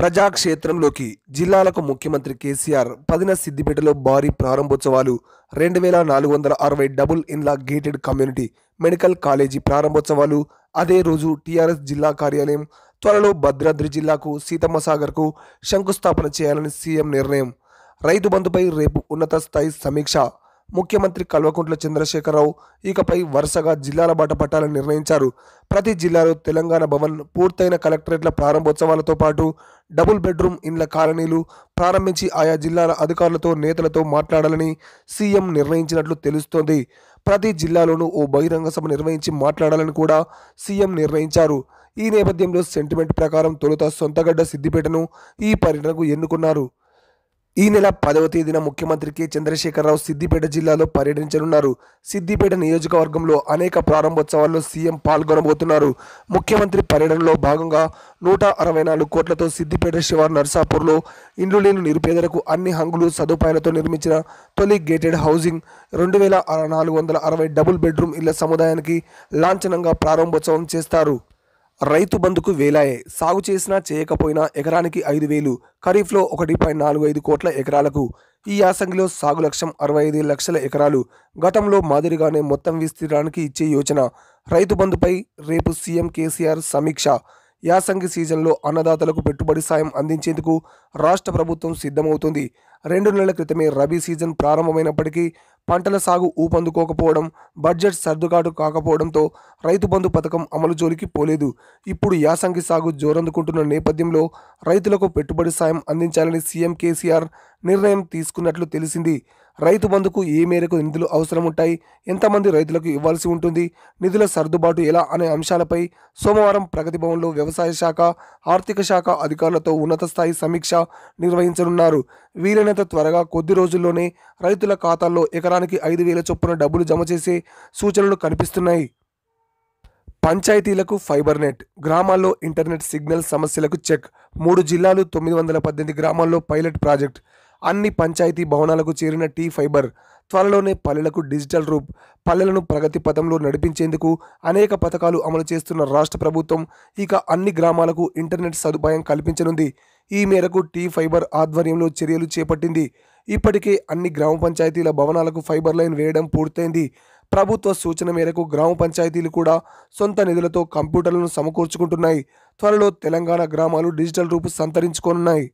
ప్రజాక్షేత్రంలోకి జిల్లాలకు ముఖ్యమంత్రి కేసీఆర్ పదిన సిద్దిపేటలో భారీ ప్రారంభోత్సవాలు రెండు వేల నాలుగు వందల అరవై డబుల్ ఇన్లా గేటెడ్ కమ్యూనిటీ మెడికల్ కాలేజీ ప్రారంభోత్సవాలు అదే రోజు టీఆర్ఎస్ జిల్లా కార్యాలయం త్వరలో భద్రాద్రి జిల్లాకు సీతమ్మ సాగర్కు శంకుస్థాపన చేయాలని సీఎం నిర్ణయం రైతు బంధుపై రేపు ఉన్నత స్థాయి సమీక్ష ముఖ్యమంత్రి కల్వకుంట్ల చంద్రశేఖరరావు ఇకపై వరుసగా జిల్లాల బాట పట్టాలని నిర్ణయించారు ప్రతి జిల్లాలో తెలంగాణ భవన్ పూర్తయిన కలెక్టరేట్ల ప్రారంభోత్సవాలతో పాటు డబుల్ బెడ్రూమ్ ఇండ్ల కాలనీలు ప్రారంభించి ఆయా జిల్లాల అధికారులతో నేతలతో మాట్లాడాలని సీఎం నిర్ణయించినట్లు తెలుస్తోంది ప్రతి జిల్లాలోనూ ఓ బహిరంగ సభ నిర్వహించి మాట్లాడాలని కూడా సీఎం నిర్ణయించారు ఈ నేపథ్యంలో సెంటిమెంట్ ప్రకారం తొలుత సొంతగడ్డ సిద్దిపేటను ఈ పర్యటనకు ఎన్నుకున్నారు ఈ నెల పదవ తేదీన ముఖ్యమంత్రి కె చంద్రశేఖరరావు సిద్దిపేట జిల్లాలో పర్యటించనున్నారు సిద్దిపేట నియోజకవర్గంలో అనేక ప్రారంభోత్సవాల్లో సీఎం పాల్గొనబోతున్నారు ముఖ్యమంత్రి పర్యటనలో భాగంగా నూట అరవై నాలుగు కోట్లతో సిద్దిపేట శివార్ నర్సాపూర్లో ఇండ్లు లేని నిరుపేదలకు అన్ని హంగులు సదుపాయాలతో నిర్మించిన తొలి గేటెడ్ హౌసింగ్ రెండు వేల నాలుగు వందల అరవై డబుల్ బెడ్రూమ్ ఇళ్ల సముదాయానికి లాంఛనంగా ప్రారంభోత్సవం చేస్తారు రైతు బంధుకు వేలాయే సాగు చేసినా చేయకపోయినా ఎకరానికి ఐదు వేలు ఖరీఫ్లో ఒకటి పాయింట్ నాలుగు ఐదు కోట్ల ఎకరాలకు ఈ యాసంగిలో సాగు లక్ష్యం అరవై ఐదు లక్షల ఎకరాలు గతంలో మాదిరిగానే మొత్తం విస్తీర్ణానికి ఇచ్చే యోచన రైతు బంధుపై రేపు సీఎం కేసీఆర్ సమీక్ష యాసంగి సీజన్లో అన్నదాతలకు పెట్టుబడి సాయం అందించేందుకు రాష్ట్ర ప్రభుత్వం సిద్ధమవుతుంది రెండు నెలల క్రితమే రబీ సీజన్ ప్రారంభమైనప్పటికీ పంటల సాగు ఊపందుకోకపోవడం బడ్జెట్ సర్దుగాటు కాకపోవడంతో రైతు బంధు పథకం అమలు జోలికి పోలేదు ఇప్పుడు యాసంగి సాగు జోరందుకుంటున్న నేపథ్యంలో రైతులకు పెట్టుబడి సాయం అందించాలని సీఎం కేసీఆర్ నిర్ణయం తీసుకున్నట్లు తెలిసింది రైతు బంధుకు ఏ మేరకు నిధులు అవసరం ఉంటాయి ఎంతమంది రైతులకు ఇవ్వాల్సి ఉంటుంది నిధుల సర్దుబాటు ఎలా అనే అంశాలపై సోమవారం ప్రగతి భవన్లో వ్యవసాయ శాఖ ఆర్థిక శాఖ అధికారులతో ఉన్నత స్థాయి సమీక్ష నిర్వహించనున్నారు వీలైనంత త్వరగా కొద్ది రోజుల్లోనే రైతుల ఖాతాల్లో ఎకరానికి ఐదు వేల చొప్పున డబ్బులు జమ చేసే సూచనలు కనిపిస్తున్నాయి పంచాయతీలకు ఫైబర్ నెట్ గ్రామాల్లో ఇంటర్నెట్ సిగ్నల్ సమస్యలకు చెక్ మూడు జిల్లాలు తొమ్మిది వందల పద్దెనిమిది గ్రామాల్లో పైలట్ ప్రాజెక్ట్ అన్ని పంచాయతీ భవనాలకు చేరిన టీ ఫైబర్ త్వరలోనే పల్లెలకు డిజిటల్ రూప్ పల్లెలను ప్రగతి పథంలో నడిపించేందుకు అనేక పథకాలు అమలు చేస్తున్న రాష్ట్ర ప్రభుత్వం ఇక అన్ని గ్రామాలకు ఇంటర్నెట్ సదుపాయం కల్పించనుంది ఈ మేరకు టీ ఫైబర్ ఆధ్వర్యంలో చర్యలు చేపట్టింది ఇప్పటికే అన్ని గ్రామ పంచాయతీల భవనాలకు ఫైబర్ లైన్ వేయడం పూర్తయింది ప్రభుత్వ సూచన మేరకు గ్రామ పంచాయతీలు కూడా సొంత నిధులతో కంప్యూటర్లను సమకూర్చుకుంటున్నాయి త్వరలో తెలంగాణ గ్రామాలు డిజిటల్ రూపు సంతరించుకోనున్నాయి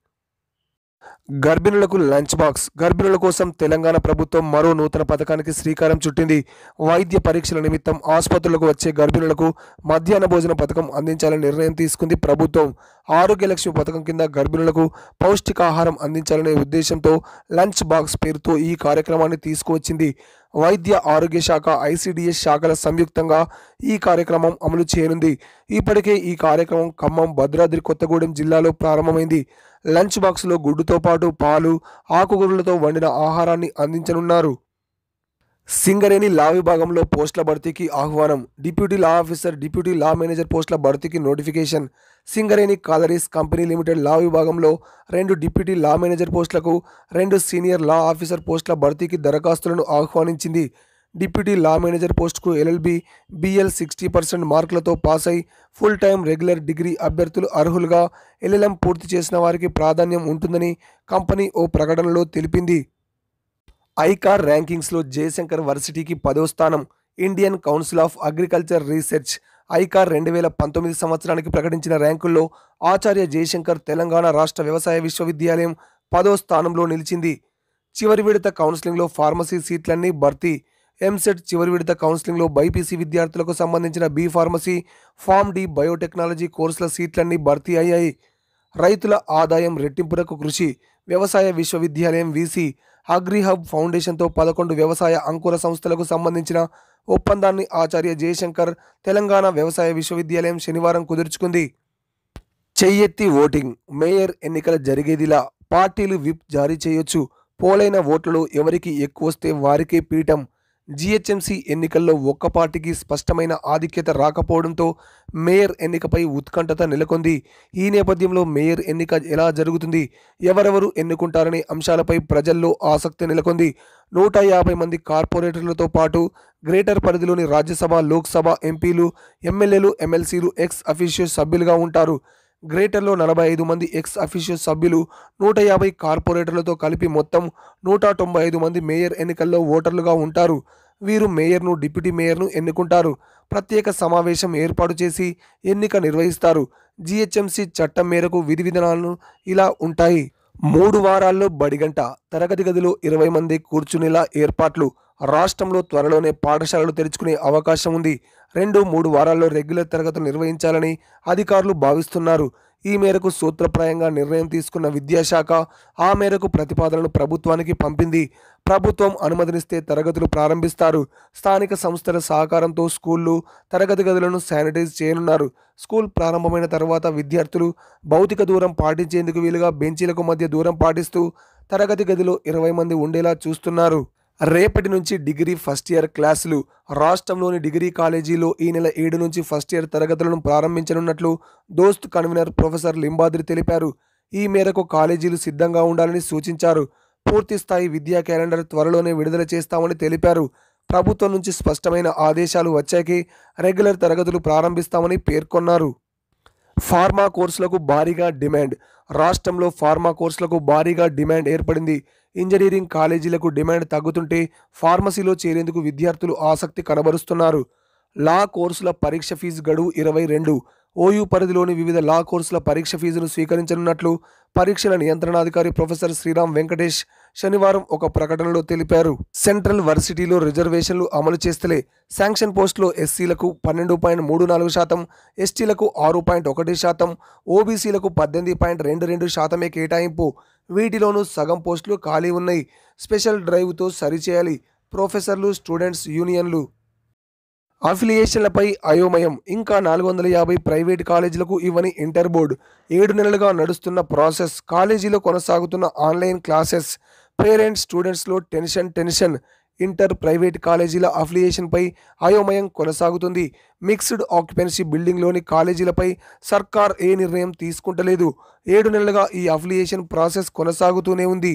గర్భిణులకు లంచ్ బాక్స్ గర్భిణుల కోసం తెలంగాణ ప్రభుత్వం మరో నూతన పథకానికి శ్రీకారం చుట్టింది వైద్య పరీక్షల నిమిత్తం ఆసుపత్రులకు వచ్చే గర్భిణులకు మధ్యాహ్న భోజన పథకం అందించాలని నిర్ణయం తీసుకుంది ప్రభుత్వం ఆరోగ్యలక్ష్మి పథకం కింద గర్భిణులకు పౌష్టికాహారం అందించాలనే ఉద్దేశంతో లంచ్ బాక్స్ పేరుతో ఈ కార్యక్రమాన్ని తీసుకువచ్చింది వైద్య ఆరోగ్య శాఖ ఐసిడిఎస్ శాఖల సంయుక్తంగా ఈ కార్యక్రమం అమలు చేయనుంది ఇప్పటికే ఈ కార్యక్రమం ఖమ్మం భద్రాద్రి కొత్తగూడెం జిల్లాలో ప్రారంభమైంది లంచ్ బాక్స్లో గుడ్డుతో పాటు పాలు ఆకుకూరలతో వండిన ఆహారాన్ని అందించనున్నారు సింగరేణి లా విభాగంలో పోస్టుల భర్తీకి ఆహ్వానం deputy law officer deputy law manager పోస్టుల భర్తీకి notification Singareni collieries company limited law విభాగంలో రెండు డిప్యూటీ లా మేనేజర్ పోస్టులకు రెండు సీనియర్ లా ఆఫీసర్ పోస్టుల భర్తీకి దరఖాస్తులను ఆహ్వానించింది డిప్యూటీ లా మేనేజర్ పోస్టుకు ఎల్ఎల్బి బిఎల్ సిక్స్టీ పర్సెంట్ మార్కులతో పాస్ అయి ఫుల్ టైం రెగ్యులర్ డిగ్రీ అభ్యర్థులు అర్హులుగా ఎల్ఎల్ఎం పూర్తి చేసిన వారికి ప్రాధాన్యం ఉంటుందని కంపెనీ ఓ ప్రకటనలో తెలిపింది ఐకార్ ర్యాంకింగ్స్లో జయశంకర్ వర్సిటీకి పదో స్థానం Indian council of agriculture research ICAR రెండు వేల పంతొమ్మిది సంవత్సరానికి ప్రకటించిన ర్యాంకుల్లో ఆచార్య జయశంకర్ తెలంగాణ రాష్ట్ర వ్యవసాయ విశ్వవిద్యాలయం పదో స్థానంలో నిలిచింది చివరి విడత కౌన్సిలింగ్లో ఫార్మసీ సీట్లన్నీ భర్తీ ఎంసెట్ చివరి విడత కౌన్సిలింగ్లో బైపీసీ విద్యార్థులకు సంబంధించిన B pharmacy pharm D biotechnology కోర్సుల సీట్లన్నీ భర్తీ అయ్యాయి రైతుల ఆదాయం రెట్టింపునకు కృషి వ్యవసాయ విశ్వవిద్యాలయం వీసీ అగ్రిహబ్ ఫౌండేషన్తో పదకొండు వ్యవసాయ అంకుర సంస్థలకు సంబంధించిన ఒప్పందాన్ని ఆచార్య జయశంకర్ తెలంగాణ వ్యవసాయ విశ్వవిద్యాలయం శనివారం కుదుర్చుకుంది చెయ్యెత్తి ఓటింగ్ మేయర్ ఎన్నికల జరిగేదిలా పార్టీలు విప్ జారీ చేయొచ్చు పోలైన ఓట్లు ఎవరికి ఎక్కువస్తే వారికే పీఠం జీహెచ్ఎంసీ ఎన్నికల్లో ఒక్క పార్టీకి స్పష్టమైన ఆధిక్యత రాకపోవడంతో మేయర్ ఎన్నికపై ఉత్కంఠత నెలకొంది ఈ నేపథ్యంలో మేయర్ ఎన్నిక ఎలా జరుగుతుంది ఎవరెవరు ఎన్నుకుంటారనే అంశాలపై ప్రజల్లో ఆసక్తి నెలకొంది నూట యాభై మంది కార్పొరేటర్లతో పాటు గ్రేటర్ పరిధిలోని రాజ్యసభ లోక్సభ ఎంపీలు ఎమ్మెల్యేలు ఎమ్మెల్సీలు ఎక్స్ అఫీషియో సభ్యులుగా ఉంటారు గ్రేటర్లో నలభై ఐదు మంది ఎక్స్ అఫీషియల్ సభ్యులు నూట యాభై కార్పొరేటర్లతో కలిపి మొత్తం నూట తొంభై ఐదు మంది మేయర్ ఎన్నికల్లో ఓటర్లుగా ఉంటారు వీరు మేయర్ను డిప్యూటీ మేయర్ను ఎన్నుకుంటారు ప్రత్యేక సమావేశం ఏర్పాటు చేసి ఎన్నిక నిర్వహిస్తారు జిహెచ్ఎంసి చట్టం మేరకు విధి విధానాలను ఇలా ఉంటాయి మూడు వారాల్లో బడిగంట తరగతి గదిలో ఇరవై మంది కూర్చునేలా ఏర్పాట్లు రాష్ట్రంలో త్వరలోనే పాఠశాలలు తెరుచుకునే అవకాశం ఉంది రెండు మూడు వారాల్లో రెగ్యులర్ తరగతులు నిర్వహించాలని అధికారులు భావిస్తున్నారు ఈ మేరకు సూత్రప్రాయంగా నిర్ణయం తీసుకున్న విద్యాశాఖ ఆ మేరకు ప్రతిపాదనలు ప్రభుత్వానికి పంపింది ప్రభుత్వం అనుమతినిస్తే తరగతులు ప్రారంభిస్తారు స్థానిక సంస్థల సహకారంతో స్కూళ్ళు తరగతి గదులను శానిటైజ్ చేయనున్నారు స్కూల్ ప్రారంభమైన తర్వాత విద్యార్థులు భౌతిక దూరం పాటించేందుకు వీలుగా బెంచీలకు మధ్య దూరం పాటిస్తూ తరగతి గదిలో ఇరవై మంది ఉండేలా చూస్తున్నారు రేపటి నుంచి డిగ్రీ ఫస్ట్ ఇయర్ క్లాసులు రాష్ట్రంలోని డిగ్రీ కాలేజీలో ఈ నెల ఏడు నుంచి ఫస్ట్ ఇయర్ తరగతులను ప్రారంభించనున్నట్లు దోస్త్ కన్వీనర్ ప్రొఫెసర్ లింబాద్రి తెలిపారు ఈ మేరకు కాలేజీలు సిద్ధంగా ఉండాలని సూచించారు పూర్తిస్థాయి విద్యా క్యాలెండర్ త్వరలోనే విడుదల చేస్తామని తెలిపారు ప్రభుత్వం నుంచి స్పష్టమైన ఆదేశాలు వచ్చాకే రెగ్యులర్ తరగతులు ప్రారంభిస్తామని పేర్కొన్నారు ఫార్మా కోర్సులకు భారీగా డిమాండ్ రాష్ట్రంలో ఫార్మా కోర్సులకు భారీగా డిమాండ్ ఏర్పడింది ఇంజనీరింగ్ కాలేజీలకు డిమాండ్ తగ్గుతుంటే ఫార్మసీలో చేరేందుకు విద్యార్థులు ఆసక్తి కనబరుస్తున్నారు లా కోర్సుల పరీక్ష ఫీజు గడువు ఇరవై రెండు ఓయూ పరిధిలోని వివిధ లా కోర్సుల పరీక్ష ఫీజును స్వీకరించనున్నట్లు పరీక్షల నియంత్రణాధికారి ప్రొఫెసర్ శ్రీరామ్ వెంకటేష్ శనివారం ఒక ప్రకటనలో తెలిపారు సెంట్రల్ వర్సిటీలో రిజర్వేషన్లు అమలు చేస్తలే శాంక్షన్ పోస్టులో ఎస్సీలకు పన్నెండు పాయింట్ మూడు నాలుగు శాతం ఎస్టీలకు ఆరు పాయింట్ ఒకటి శాతం ఓబీసీలకు పద్దెనిమిది పాయింట్ రెండు రెండు శాతమే కేటాయింపు వీటిలోనూ సగం పోస్టులు ఖాళీ ఉన్నాయి స్పెషల్ డ్రైవ్తో సరిచేయాలి ప్రొఫెసర్లు స్టూడెంట్స్ యూనియన్లు అఫిలియేషన్లపై అయోమయం ఇంకా నాలుగు వందల యాభై ప్రైవేట్ కాలేజీలకు ఇవ్వని ఇంటర్ బోర్డు ఏడు నెలలుగా నడుస్తున్న ప్రాసెస్ కాలేజీలో కొనసాగుతున్న ఆన్లైన్ క్లాసెస్ పేరెంట్స్ స్టూడెంట్స్లో టెన్షన్ టెన్షన్ ఇంటర్ ప్రైవేట్ కాలేజీల అఫిలియేషన్పై అయోమయం కొనసాగుతుంది మిక్స్డ్ ఆక్యుపెన్సీ బిల్డింగ్లోని కాలేజీలపై సర్కార్ ఏ నిర్ణయం తీసుకుంటలేదు ఏడు నెలలుగా ఈ అఫిలియేషన్ ప్రాసెస్ కొనసాగుతూనే ఉంది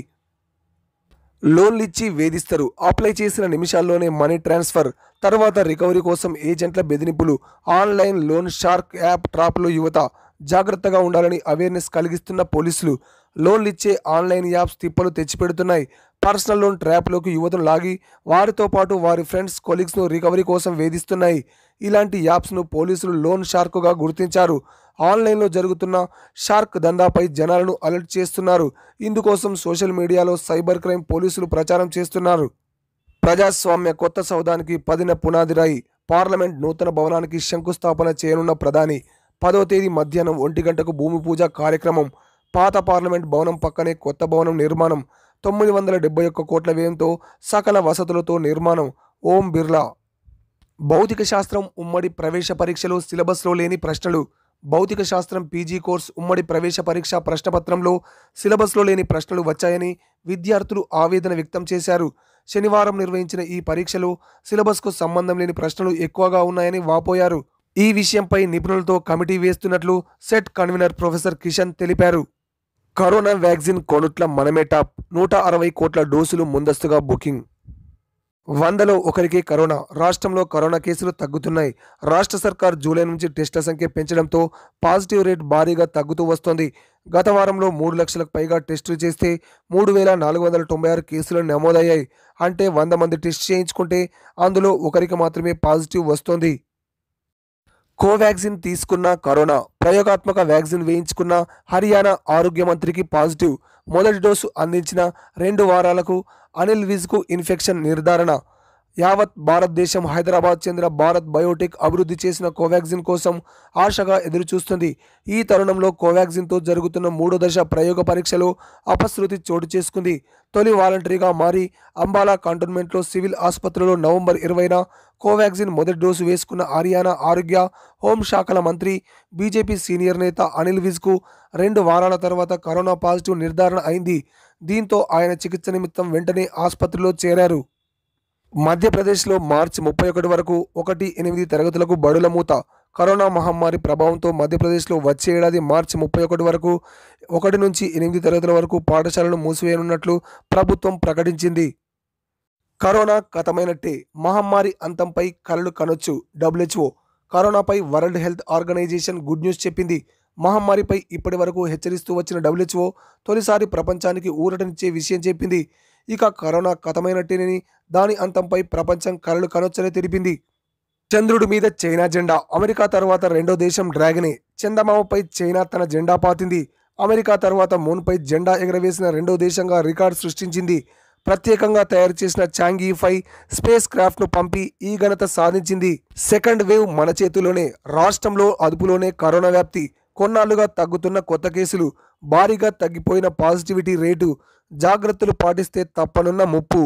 లోన్లిచ్చి వేధిస్తారు అప్లై చేసిన నిమిషాల్లోనే మనీ ట్రాన్స్ఫర్ తర్వాత రికవరీ కోసం ఏజెంట్ల బెదిరింపులు ఆన్లైన్ లోన్ షార్క్ యాప్ ట్రాప్లో యువత జాగ్రత్తగా ఉండాలని అవేర్నెస్ కలిగిస్తున్న పోలీసులు లోన్లు ఇచ్చే ఆన్లైన్ యాప్స్ తిప్పలు తెచ్చిపెడుతున్నాయి పర్సనల్ లోన్ ట్రాప్లోకి యువతను లాగి వారితో పాటు వారి ఫ్రెండ్స్ కొలీగ్స్ను రికవరీ కోసం వేధిస్తున్నాయి ఇలాంటి యాప్స్ను పోలీసులు లోన్ షార్క్గా గుర్తించారు ఆన్లైన్లో జరుగుతున్న షార్క్ దందాపై జనాలను అలర్ట్ చేస్తున్నారు ఇందుకోసం సోషల్ మీడియాలో సైబర్ క్రైమ్ పోలీసులు ప్రచారం చేస్తున్నారు ప్రజాస్వామ్య కొత్త సౌధానికి పదిన పునాదిరాయి పార్లమెంట్ నూతన భవనానికి శంకుస్థాపన చేయనున్న ప్రధాని పదో తేదీ మధ్యాహ్నం ఒంటి గంటకు భూమి పూజ కార్యక్రమం పాత పార్లమెంట్ భవనం పక్కనే కొత్త భవనం నిర్మాణం తొమ్మిది వందల డెబ్బై ఒక్క కోట్ల వ్యయంతో సకల వసతులతో నిర్మాణం ఓం బిర్లా భౌతిక శాస్త్రం ఉమ్మడి ప్రవేశ పరీక్షలు సిలబస్లో లేని ప్రశ్నలు భౌతిక శాస్త్రం పీజీ కోర్స్ ఉమ్మడి ప్రవేశ పరీక్ష ప్రశ్నపత్రంలో సిలబస్లో లేని ప్రశ్నలు వచ్చాయని విద్యార్థులు ఆవేదన వ్యక్తం చేశారు శనివారం నిర్వహించిన ఈ పరీక్షలో సిలబస్కు సంబంధం లేని ప్రశ్నలు ఎక్కువగా ఉన్నాయని వాపోయారు ఈ విషయంపై నిపుణులతో కమిటీ వేస్తున్నట్లు సెట్ కన్వీనర్ ప్రొఫెసర్ కిషన్ తెలిపారు కరోనా వ్యాక్సిన్ కొనుట్ల మనమే టాప్ నూట అరవై కోట్ల డోసులు ముందస్తుగా బుకింగ్ వందలో ఒకరికి కరోనా రాష్ట్రంలో కరోనా కేసులు తగ్గుతున్నాయి రాష్ట్ర సర్కార్ జూలై నుంచి టెస్టుల సంఖ్య పెంచడంతో పాజిటివ్ రేట్ భారీగా తగ్గుతూ వస్తోంది గత వారంలో మూడు లక్షలకు పైగా టెస్టులు చేస్తే మూడు వేల నాలుగు వందల తొంభై ఆరు కేసులు నమోదయ్యాయి అంటే వంద మంది టెస్ట్ చేయించుకుంటే అందులో ఒకరికి మాత్రమే పాజిటివ్ వస్తోంది కోవాక్సిన్ తీసుకున్న కరోనా ప్రయోగాత్మక వ్యాక్సిన్ వేయించుకున్న హర్యానా ఆరోగ్య మంత్రికి పాజిటివ్ మొదటి డోసు అందించిన రెండు వారాలకు అనిల్ విజ్కు ఇన్ఫెక్షన్ నిర్ధారణ యావత్ భారతదేశం హైదరాబాద్ చెందిన భారత్ బయోటెక్ అభివృద్ధి చేసిన కోవాక్సిన్ కోసం ఆశగా ఎదురుచూస్తుంది ఈ తరుణంలో కోవాక్సిన్తో జరుగుతున్న మూడో దశ ప్రయోగ పరీక్షలో అపశృతి చోటు చేసుకుంది తొలి వాలంటరీగా మారి అంబాలా కంటోన్మెంట్లో సివిల్ ఆసుపత్రిలో నవంబర్ ఇరవైన కోవాక్సిన్ మొదటి డోసు వేసుకున్న హర్యానా ఆరోగ్య హోంశాఖల మంత్రి బీజేపీ సీనియర్ నేత అనిల్ విజ్కు రెండు వారాల తర్వాత కరోనా పాజిటివ్ నిర్ధారణ అయింది దీంతో ఆయన చికిత్స నిమిత్తం వెంటనే ఆసుపత్రిలో చేరారు మధ్యప్రదేశ్లో మార్చి ముప్పై ఒకటి వరకు ఒకటి ఎనిమిది తరగతులకు బడుల మూత కరోనా మహమ్మారి ప్రభావంతో మధ్యప్రదేశ్లో వచ్చే ఏడాది మార్చి ముప్పై ఒకటి వరకు ఒకటి నుంచి ఎనిమిది తరగతుల వరకు పాఠశాలను మూసివేయనున్నట్లు ప్రభుత్వం ప్రకటించింది కరోనా కథమైనట్టే మహమ్మారి అంతంపై కళ్ళు కనొచ్చు డబ్ల్యూహెచ్ఓ కరోనాపై world health organisation good news చెప్పింది మహమ్మారిపై ఇప్పటి వరకు హెచ్చరిస్తూ వచ్చిన డబ్ల్యూహెచ్ఓ తొలిసారి ప్రపంచానికి ఊరటనిచ్చే విషయం చెప్పింది ఇక కరోనా కథమైనట్టేనని దాని అంతంపై ప్రపంచం కలలు కనొచ్చని తెలిపింది చంద్రుడి మీద చైనా జెండా అమెరికా తర్వాత రెండో దేశం డ్రాగనే చందమామపై చైనా తన జెండా పాతింది అమెరికా తర్వాత మూన్పై జెండా ఎగరవేసిన రెండో దేశంగా రికార్డు సృష్టించింది ప్రత్యేకంగా తయారు చేసిన చాంగీ ఫైవ్ స్పేస్ క్రాఫ్ట్ను పంపి ఈ ఘనత సాధించింది సెకండ్ వేవ్ మన చేతిలోనే రాష్ట్రంలో అదుపులోనే కరోనా వ్యాప్తి కొన్నాళ్లుగా తగ్గుతున్న కొత్త కేసులు భారీగా తగ్గిపోయిన పాజిటివిటీ రేటు జాగ్రత్తలు పాటిస్తే తప్పనున్న ముప్పు